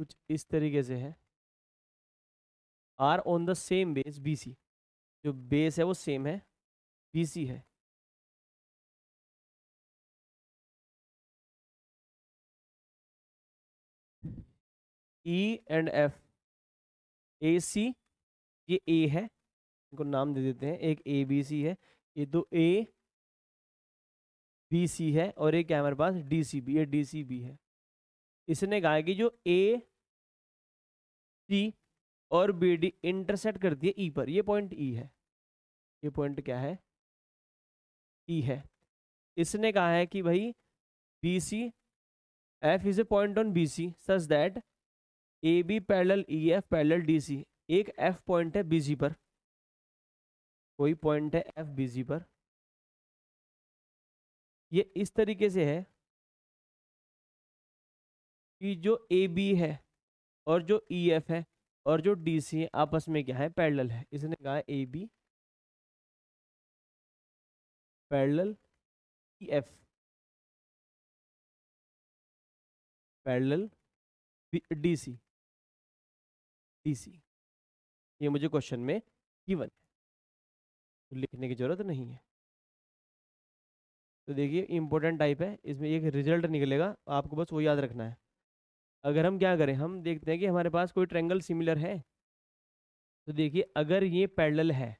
कुछ इस तरीके से है are on the same base B C जो बेस है वो सेम है बी सी है ई एंड एफ ए सी ये ए है इनको नाम दे देते हैं एक ए बी सी है ये दो ए बी सी है और एक है हमारे पास डी सी बी ये डी सी बी है इसने कहा कि जो ए सी और बी डी इंटरसेट करती है ई e पर ये पॉइंट ई e है ये पॉइंट क्या है ई e है इसने कहा है कि भाई B C F is a point on B C such that A B parallel E F parallel D C एक एफ पॉइंट है बी सी पर कोई पॉइंट है एफ बी सी पर ये इस तरीके से है कि जो ए बी है और जो ई एफ है और जो डी सी है आपस में क्या है पैरल है इसने कहा A B parallel E F parallel D C BC ये मुझे क्वेश्चन में इवन है तो लिखने की ज़रूरत नहीं है तो देखिए इंपॉर्टेंट टाइप है इसमें एक रिजल्ट निकलेगा आपको बस वो याद रखना है अगर हम क्या करें हम देखते हैं कि हमारे पास कोई ट्रेंगल सिमिलर है तो देखिए अगर ये पैडल है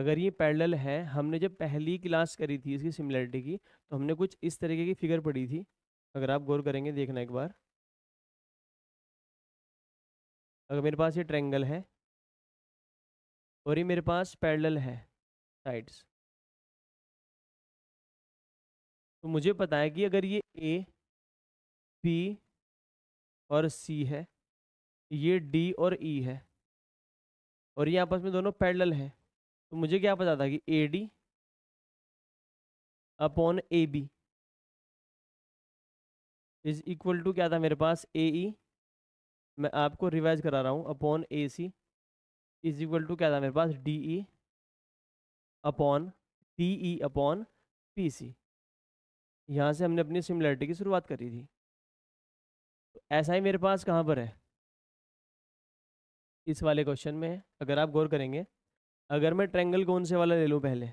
अगर ये पैडल है हमने जब पहली क्लास करी थी इसकी सिमिलरिटी की तो हमने कुछ इस तरीके की फिगर पढ़ी थी अगर आप गौर करेंगे देखना एक बार अगर मेरे पास ये ट्रेंगल है और ये मेरे पास पैरेलल है साइड्स तो मुझे पता है कि अगर ये ए बी और सी है ये डी और ई e है और ये आपस में दोनों पैरेलल हैं तो मुझे क्या पता था कि A D upon A B is equal to क्या था मेरे पास ए ई e, मैं आपको रिवाइज करा रहा हूँ upon A C is equal to क्या था मेरे पास D E upon D E upon P C यहाँ से हमने अपनी सिमिलरिटी की शुरुआत करी थी तो ऐसा ही मेरे पास कहाँ पर है इस वाले क्वेश्चन में अगर आप गौर करेंगे अगर मैं ट्रेंगल कौन से वाला ले लूँ पहले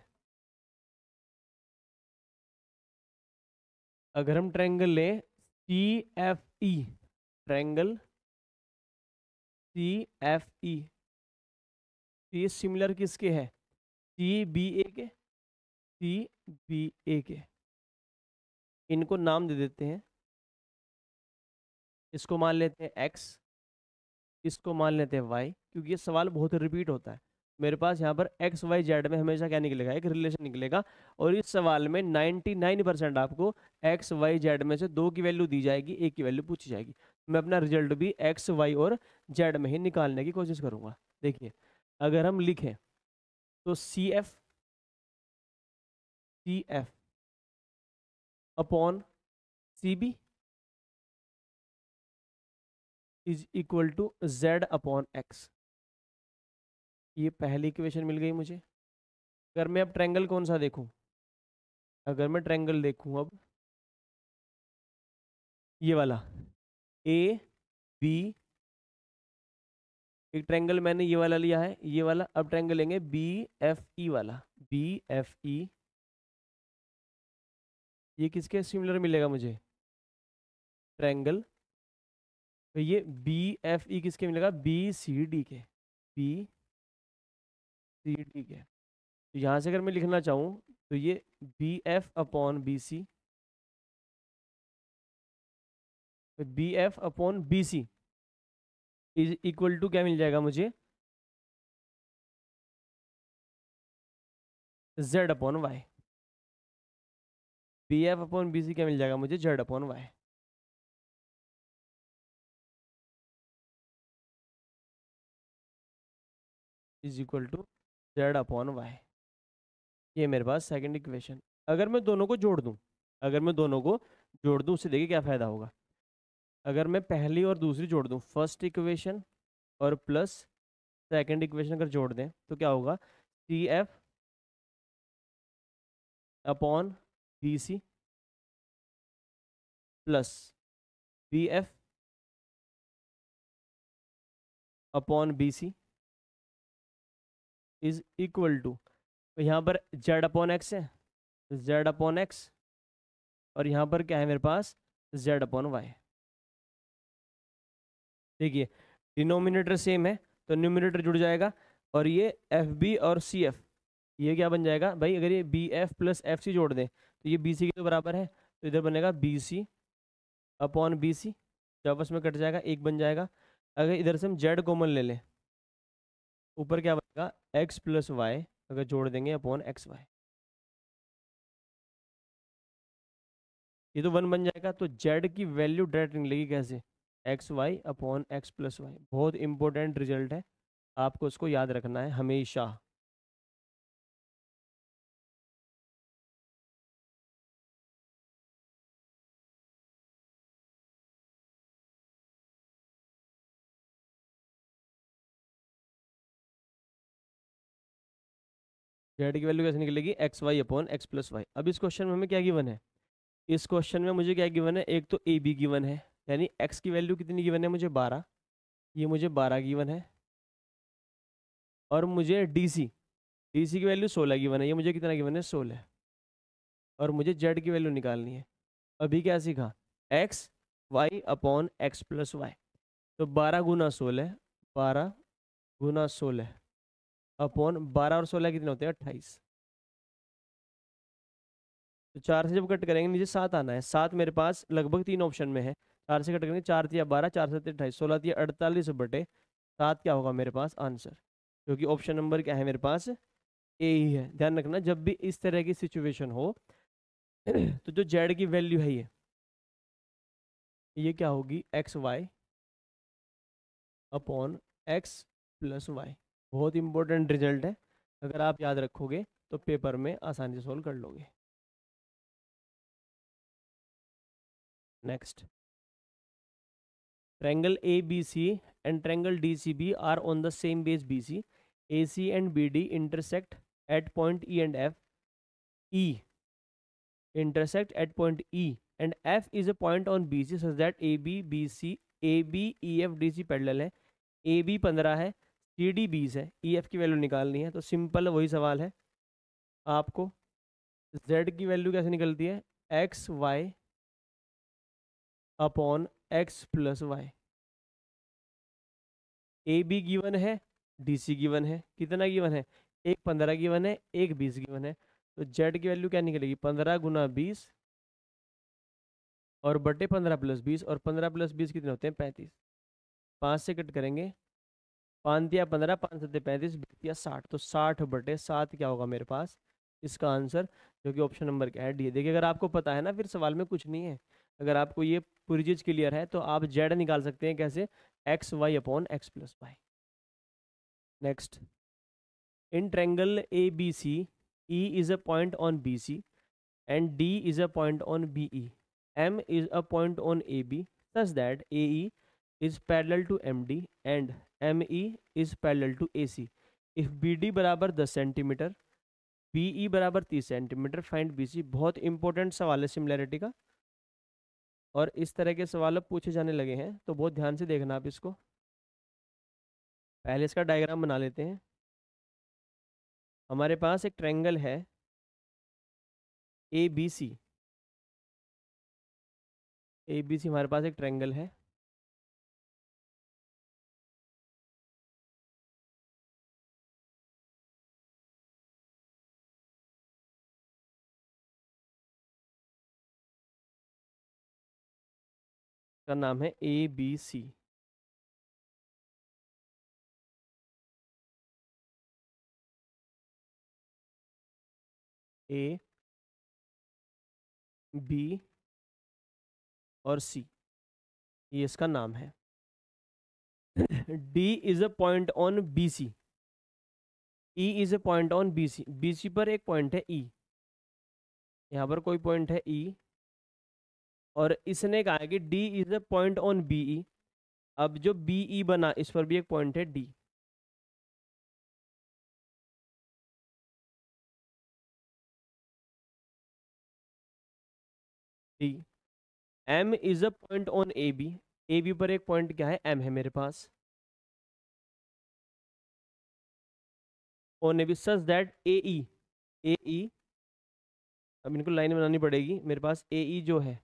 अगर हम ट्रेंगल लें C F E triangle C F E तो ये सिमिलर किसके है सी बी ए के सी बी ए के इनको नाम दे देते हैं इसको मान लेते हैं एक्स इसको मान लेते हैं वाई क्योंकि ये सवाल बहुत रिपीट होता है मेरे पास यहाँ पर एक्स वाई जेड में हमेशा क्या निकलेगा एक रिलेशन निकलेगा और इस सवाल में 99 परसेंट आपको एक्स वाई जेड में से दो की वैल्यू दी जाएगी एक की वैल्यू पूछी जाएगी मैं अपना रिजल्ट भी एक्स वाई और जेड में ही निकालने की कोशिश करूँगा देखिए अगर हम लिखें तो C F C F upon C B is equal to Z upon X ये पहली इक्वेशन मिल गई मुझे अगर मैं अब ट्रेंगल कौन सा देखूं अगर मैं ट्रेंगल देखूं अब ये वाला ए बी एक ट्रैंगल मैंने ये वाला लिया है ये वाला अब ट्रैंगल लेंगे बी एफ ई वाला बी एफ ई ये किसके सिमिलर मिलेगा मुझे ट्रैंगल तो ये बी एफ ई किसके मिलेगा बी सी डी के बी सी डी के तो यहाँ से अगर मैं लिखना चाहूँ तो ये B F upon B C तो B F upon B C is equal to क्या मिल जाएगा मुझे Z upon Y B F upon B C क्या मिल जाएगा मुझे Z upon Y is equal to Z upon Y ये मेरे पास सेकंड इक्वेशन अगर मैं दोनों को जोड़ दूं अगर मैं दोनों को जोड़ दूं उससे देखिए क्या फ़ायदा होगा अगर मैं पहली और दूसरी जोड़ दूँ फर्स्ट इक्वेशन और प्लस सेकेंड इक्वेशन अगर जोड़ दें तो क्या होगा C F upon B C plus B F upon B C is equal to यहाँ पर जेड अपॉन एक्स है जेड अपॉन एक्स और यहाँ पर क्या है मेरे पास जेड अपॉन वाई देखिए डिनोमिनेटर सेम है तो न्यूमिनेटर जुड़ जाएगा और ये एफ बी और सी एफ ये क्या बन जाएगा भाई अगर ये B F plus F C जोड़ दें तो ये बी सी के तो बराबर है तो इधर बनेगा B C upon B C जो आपस में कट जाएगा एक बन जाएगा अगर इधर से हम जेड कॉमन ले लें ऊपर क्या बनेगा एक्स प्लस वाई अगर जोड़ देंगे अपॉन एक्स वाई ये तो वन बन जाएगा तो जेड की वैल्यू डायरेक्ट निकलेगी कैसे X Y upon X plus Y बहुत इंपॉर्टेंट रिजल्ट है आपको उसको याद रखना है हमेशा जेड की वैल्यू कैसे निकलेगी X Y upon X plus Y अब इस क्वेश्चन में हमें क्या गिवन है इस क्वेश्चन में मुझे क्या गिवन है एक तो ए बी गिवन है यानी एक्स की वैल्यू कितनी गिवन है मुझे बारह ये मुझे बारह गिवन है और मुझे डी सी डी सी की वैल्यू सोलह गिवन है ये मुझे कितना गिवन है सोलह और मुझे जेड की वैल्यू निकालनी है अभी क्या सीखा X Y upon X plus Y तो बारह गुना सोलह बारह गुना सोलह अपॉन बारह और सोलह कितने होते हैं अट्ठाईस तो चार से जब कट करेंगे नीचे सात आना है सात मेरे पास लगभग तीन ऑप्शन में है चार से कट करेंगे चार दिया बारह चार से अट्ठाईस सोलह दिया अड़तालीस बटे सात क्या होगा मेरे पास आंसर क्योंकि ऑप्शन नंबर क्या है मेरे पास ए ही है ध्यान रखना जब भी इस तरह की सिचुएशन हो तो जो जेड की वैल्यू है ये ये क्या होगी X Y upon X plus Y बहुत इंपॉर्टेंट रिजल्ट है अगर आप याद रखोगे तो पेपर में आसानी से सोल्व कर लोगे next triangle A B C and triangle D C B are on the same base B C A C and B D intersect at point E and F E intersect at point E and F is a point on B C such that A B B C A B E F D C parallel है ए बी पंद्रह है सी डी बीस है ई e, एफ की वैल्यू निकालनी है तो सिंपल वही सवाल है आपको जेड की वैल्यू कैसे निकलती है X Y upon X plus Y A B given है डीसी सी गिवन है कितना गिवन है एक पंद्रह गिवन है एक बीस गिवन है तो जेड की वैल्यू क्या निकलेगी पंद्रह गुना बीस और बटे पंद्रह प्लस बीस और पंद्रह प्लस बीस कितने होते हैं पैंतीस पाँच से कट करेंगे पाँच पंद्रह पाँच सत्ते पैंतीस या साठ तो साठ बटे सात क्या होगा मेरे पास इसका आंसर जो कि ऑप्शन नंबर क्या है डी देखिए अगर आपको पता है ना फिर सवाल में कुछ नहीं है अगर आपको ये पूरी चीज़ क्लियर है तो आप जेड निकाल सकते हैं कैसे X Y upon X plus Y next in triangle A B C E is a point on B C and D is a point on B E M is a point on A B such that A E is parallel to M D and M E is parallel to A C if B D बराबर दस सेंटीमीटर बी ई बराबर तीस सेंटीमीटर फाइंड बी सी बहुत इंपॉर्टेंट सवाल है सिमिलैरिटी का और इस तरह के सवाल अब पूछे जाने लगे हैं तो बहुत ध्यान से देखना आप इसको पहले इसका डायग्राम बना लेते हैं हमारे पास एक ट्रेंगल है A B C A B सी हमारे पास एक ट्रेंगल है का नाम है A B C A B और सी ये इसका नाम है D is a point on B C E is a point on B C B C पर एक पॉइंट है ई e. यहां पर कोई पॉइंट है ई e. और इसने कहा है कि D is a point on B E अब जो बी ई e बना इस पर भी एक पॉइंट है D D M is a point on A B A B पर एक पॉइंट क्या है एम है मेरे पास on A B such that A E A E अब इनको लाइन बनानी पड़ेगी मेरे पास ए ई e जो है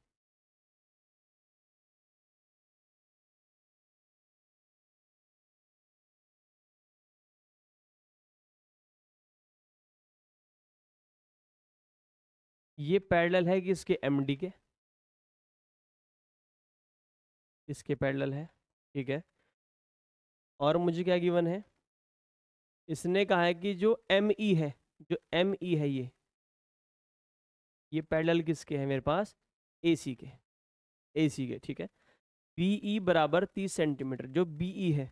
ये पैरेलल है कि इसके एमडी के इसके पैरेलल है ठीक है और मुझे क्या गिवन है इसने कहा है कि जो एम ई e है जो एम ई e है ये ये पैरेलल किसके हैं मेरे पास ए सी के ए सी के ठीक है बी ई e बराबर तीस सेंटीमीटर जो बी ई है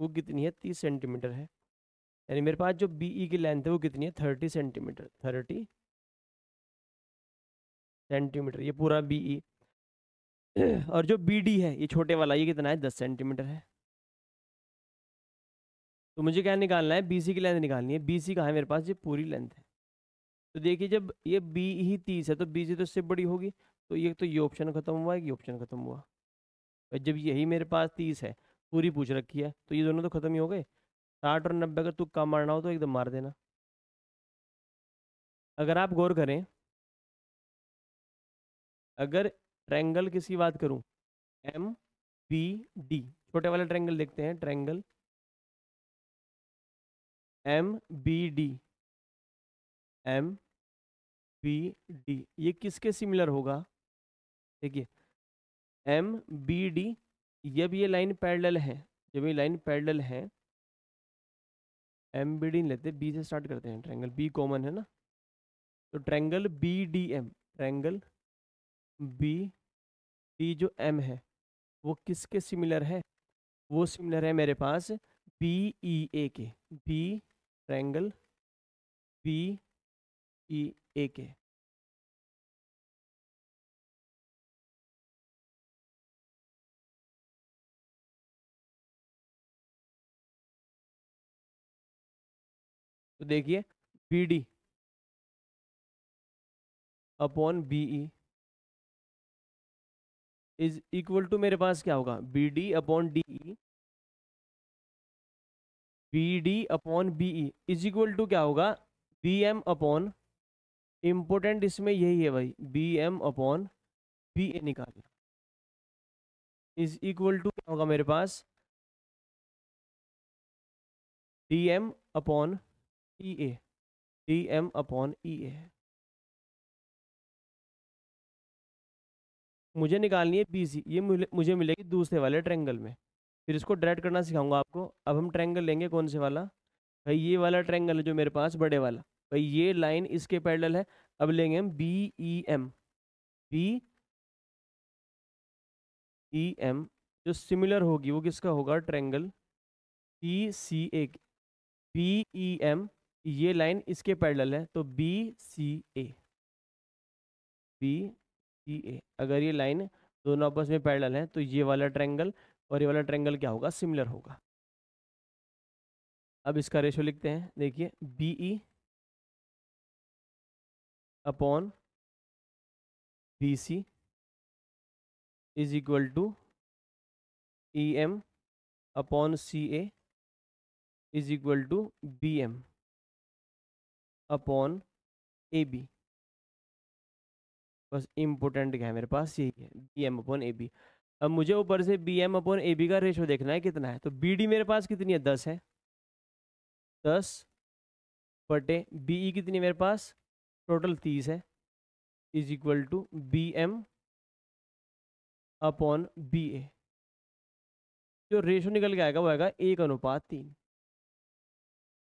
वो कितनी है तीस सेंटीमीटर है यानी मेरे पास जो बी ई की लेंथ है वो कितनी है थर्टी सेंटीमीटर थर्टी सेंटीमीटर ये पूरा बी ई e। और जो बी डी है ये छोटे वाला ये कितना है दस सेंटीमीटर है तो मुझे क्या निकालना है बी सी की लेंथ निकालनी है बी सी कहाँ है मेरे पास ये पूरी लेंथ है तो देखिए जब ये बी e ही तीस है तो बी सी तो इससे बड़ी होगी तो ये तो ये ऑप्शन खत्म हुआ है ये ऑप्शन खत्म हुआ और जब यही मेरे पास तीस है पूरी पूछ रखी है तो ये दोनों तो खत्म ही हो गए साठ और नब्बे अगर तुक्का मारना हो तो एकदम मार देना अगर आप गौर करें अगर ट्रैंगल किसी बात करूं एम बी डी छोटे वाला ट्रैंगल देखते हैं triangle M B D M B D ये किसके सिमिलर होगा देखिए एम बी डी जब ये लाइन पैरेलल है जब ये लाइन पैरेलल है एम बी डी लेते बी से स्टार्ट करते हैं ट्रैंगल बी कॉमन है ना तो triangle B D M triangle B D जो एम है वो किसके सिमिलर है वो सिमिलर है मेरे पास बी ई ए के B triangle B E A के तो देखिए B D upon B E is equal to मेरे पास क्या होगा B D upon D E B D upon B E is equal to क्या होगा बी एम अपॉन इम्पोर्टेंट इसमें यही है भाई B M upon B A निकालना इज इक्वल टू क्या होगा मेरे पास D M upon E A D M upon E A मुझे निकालनी है बी सी ये मुझे मिलेगी दूसरे वाले ट्रेंगल में फिर इसको डायरेक्ट करना सिखाऊंगा आपको अब हम ट्रेंगल लेंगे कौन से वाला भाई ये वाला ट्रेंगल है जो मेरे पास बड़े वाला भाई ये लाइन इसके पैडल है अब लेंगे हम B E M B E M जो सिमिलर होगी वो किसका होगा triangle P C A B E M ये लाइन इसके पैडल है तो बी सी ए बी ए अगर ये लाइन दोनों आपस में पैरेलल हैं तो ये वाला ट्रैंगल और ये वाला ट्रेंगल क्या होगा सिमिलर होगा अब इसका रेशो लिखते हैं देखिए B E upon B C is equal to E M upon C A is equal to B M upon A B बस इम्पोर्टेंट क्या है मेरे पास यही है B M upon A B अब मुझे ऊपर से B M upon A B का रेशो देखना है कितना है तो बी डी मेरे पास कितनी है दस है दस बटे बी ई e कितनी है मेरे पास टोटल तीस है is equal to B M upon B A जो रेशो निकल के आएगा वो आएगा एक अनुपात तीन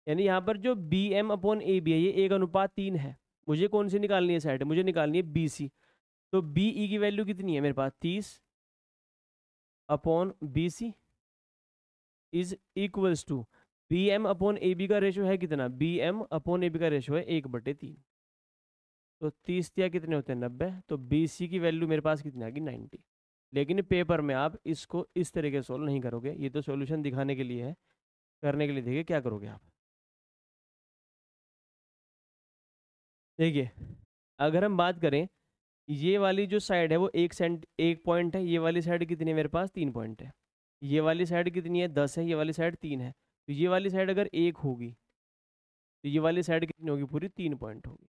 यानी यहाँ पर जो B M upon A B है ये एक अनुपात तीन है मुझे कौन सी निकालनी है साइड मुझे निकालनी है बी सी तो बी ई e की वैल्यू कितनी है मेरे पास तीस upon B C is equals to B M upon A B का रेशो है कितना B M upon A B का रेशो है एक बटे तीन तो तीस या कितने होते हैं नब्बे तो बी सी की वैल्यू मेरे पास कितनी आएगी नाइन्टी लेकिन पेपर में आप इसको इस तरीके से सोल्व नहीं करोगे ये तो सोल्यूशन दिखाने के लिए है करने के लिए देखिए क्या करोगे आप देखिए अगर हम बात करें ये वाली जो साइड है वो एक सेंट एक पॉइंट है ये वाली साइड कितनी है मेरे पास तीन पॉइंट है ये वाली साइड कितनी है दस है ये वाली साइड तीन है तो ये वाली साइड अगर एक होगी तो ये वाली साइड कितनी होगी पूरी तीन पॉइंट होगी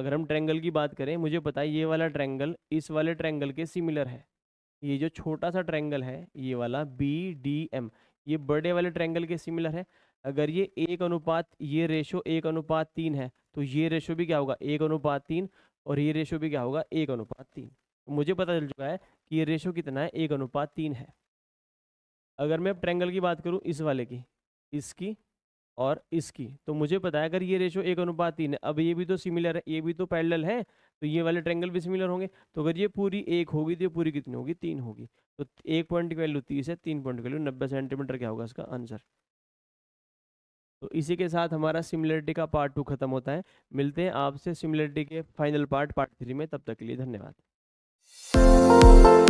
अगर हम ट्रैंगल की बात करें मुझे पता है ये वाला ट्रैंगल इस वाले ट्रैंगल के सिमिलर है ये जो छोटा सा ट्रैंगल है ये वाला बी डी एम ये बड़े वाले ट्रैंगल के सिमिलर है अगर ये एक अनुपात ये रेशो एक अनुपात तीन है तो ये रेशो भी क्या होगा एक अनुपात तीन और ये रेशो भी क्या होगा एक अनुपात तीन तो मुझे पता चल चुका है कि ये रेशो कितना है एक अनुपात तीन है अगर मैं ट्रेंगल की बात करूँ इस वाले की इसकी और इसकी तो मुझे पता है अगर ये रेशो एक अनुपात तीन है अब ये भी तो सिमिलर है ये भी तो पैरेलल है तो ये वाले ट्रेंगल भी सिमिलर होंगे तो अगर ये पूरी एक होगी तो ये पूरी कितनी होगी तीन होगी तो एक पॉइंट की वैल्यू तीस है तीन पॉइंट की वैल्यू नब्बे सेंटीमीटर क्या होगा इसका आंसर तो इसी के साथ हमारा सिमिलरिटी का पार्ट टू खत्म होता है मिलते हैं आपसे सिमिलरिटी के फाइनल पार्ट पार्ट थ्री में तब तक के लिए धन्यवाद